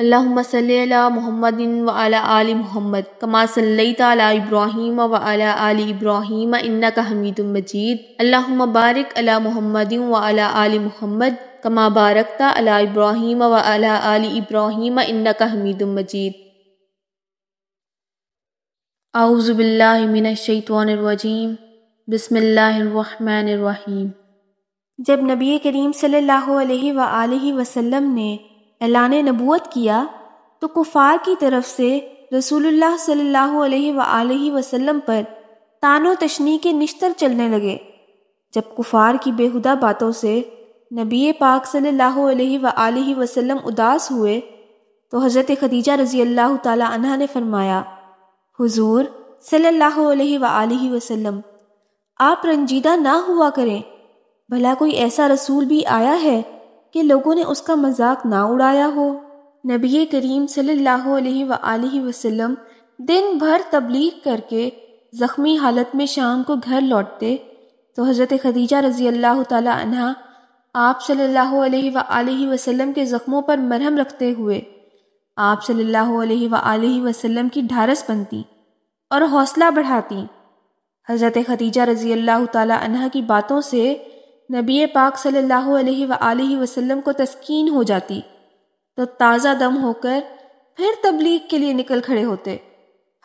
अल्लाम सल महमद वाल आल महमद कमा सल्लई इब्राहिम व आल इब्राहिम इन्ना का हमीद मजीद अल्लाम बारक अला महमद वाल आल महमद कमा बारकता अला इब्राहिम वाल आल इब्राहिम इन्ना का हमीद मजीद आउज़बिल्लिमिनशैतवानरवजीम बसमिल्लर जब नबी करीम सल्लल्लाहु अलैहि वसल्लम ने ऐलान नबूत किया तो कुफार की तरफ से रसूलुल्लाह सल्लल्लाहु अलैहि वसल्लम पर तानो तशनी के निश्तर चलने लगे जब कुफार की बेहुदा बातों से नबी पाक सल्लल्लाहु अलैहि वसल्लम उदास हुए तो हज़रत खदीजा रज़ी अल्लाह तह ने फरमाया हुजूर सल्लल्लाहु अलैहि वसल्लम आप रंजीदा ना हुआ करें भला कोई ऐसा रसूल भी आया है कि लोगों ने उसका मजाक ना उड़ाया हो नबी करीम सल्लल्लाहु अलैहि वसल्लम दिन भर तबलीग करके ज़ख्मी हालत में शाम को घर लौटते तो हज़रत खदीजा रज़ी अल्लाह तह आप सल्लल्लाहु अलैहि वसल्लम के ज़ख्मों पर मरहम रखते हुए आप सल्लल्लाहु अलैहि वसल्लम की ढारस बनती और हौसला बढ़ाती हज़रत खदीजा रज़ी अल्लाह तह की बातों से नबी पाक सल्लल्लाहु अलैहि वसल्लम को तस्कीन हो जाती तो ताज़ा दम होकर फिर तबलीग के लिए निकल खड़े होते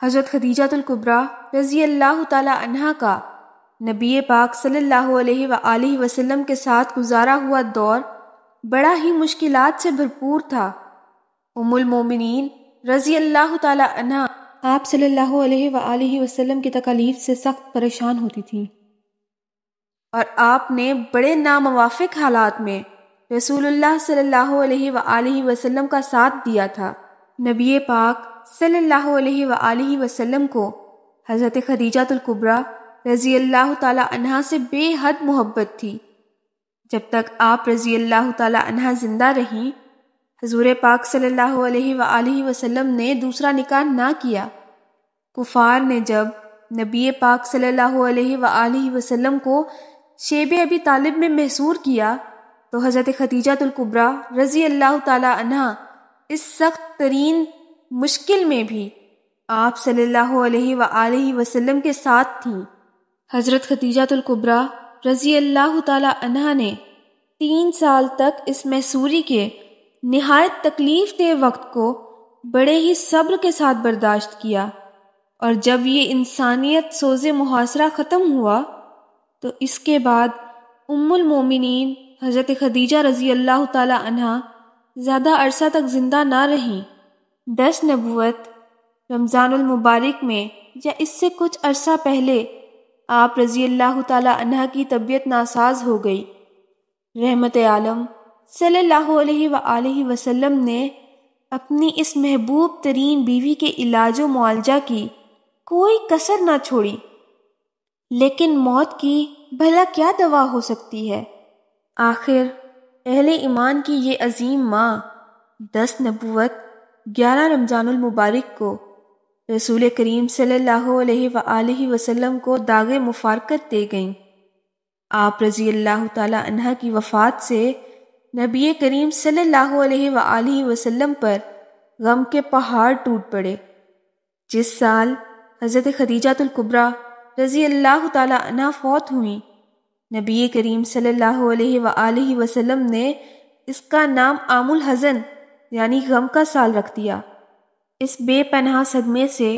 हज़रत खदीजातुल्कुब्रा रज़ी अल्लाह तहा का नबी पाक सल्लल्लाहु अलैहि वसल्लम के साथ गुजारा हुआ दौर बड़ा ही मुश्किल से भरपूर था उमुलमोमिन रज़ी अल्लाह तहा आप सल्लल्लाहु अलैहि वसल्लम की तकालीफ से सख्त परेशान होती थी और आपने बड़े नामवाफिक हालात में रसूलुल्लाह सल्लल्लाहु अलैहि वआलैहि वसल्लम का साथ दिया था नबी पाक सल्लल्लाहु अलैहि वआलैहि वसल्लम को हज़रत खदीजातुल्कुबरा रज़ी अल्लाह तहा से बेहद मोहब्बत थी जब तक आप रज़ी अल्लाह तहा ज़िंदा रहीं हजूर पाक सल्लल्लाहु अलैहि वआलैहि वसल्लम ने दूसरा निकाह ना किया कुफार ने जब नबी पाक सल्लल्लाहु अलैहि वआलैहि वसल्लम को शेब अबी तालिब में महसूर किया तो हज़रत ख़दीजातुल्कुब्रा रज़ी अल्लाह तह इस सख्त तरीन मुश्किल में भी आप सल्ला वसम के साथ थी हज़रत ख़दीजातुल्कुब्रा रज़ी अल्लाह तह ने तीन साल तक इस मैसूरी के नहायत तकलीफ़ दे वक्त को बड़े ही सब्र के साथ बर्दाश्त किया और जब ये इंसानियत सोज मुहासरा ख़त्म हुआ तो इसके बाद उम्मुल मोमिनीन हज़रत खदीजा रज़ी अल्लाह तहा ज़्यादा अरसा तक ज़िंदा ना रहीं दस नबूत रमज़ानमबारक में या इससे कुछ अरसा पहले आप रज़ी अल्लाह तहा की तबीयत नासाज हो गई रहमत आलम सल्लल्लाहु अलैहि वसल्लम ने अपनी इस महबूब तरीन बीवी के इलाज मुआलजा की कोई कसर ना छोड़ी लेकिन मौत की भला क्या दवा हो सकती है आखिर अहले ईमान की ये अजीम माँ दस नबूत ग्यारह रमज़ानमबारक को रसूल करीम सल्लल्लाहु अलैहि वसल्लम को दाग मुफारकत दे गईं आप रज़ी अल्लाह तह की वफ़ात से नबी करीम सल्लल्लाहु अलैहि वसल्लम पर गम के पहाड़ टूट पड़े जिस साल हज़रत खदीजातुल्कुब्रा रज़ी अल्लाह तला फौत हुई नबी करीम सल्लल्लाहु अलैहि वसल्लम ने इसका नाम आमुल हज़न यानी गम का साल रख दिया इस बेपनाह सदमे से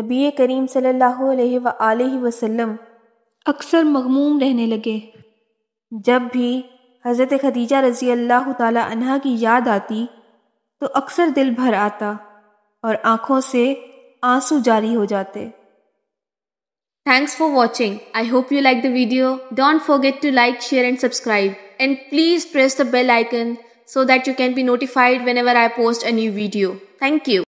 नबी करीम सल्लल्लाहु अलैहि वसल्लम अक्सर मगमूम रहने लगे जब भी हज़रत खदीजा रज़ी अल्लाह तला की याद आती तो अक्सर दिल भर आता और आँखों से आंसू जारी हो जाते Thanks for watching. I hope you liked the video. Don't forget to like, share and subscribe. And please press the bell icon so that you can be notified whenever I post a new video. Thank you.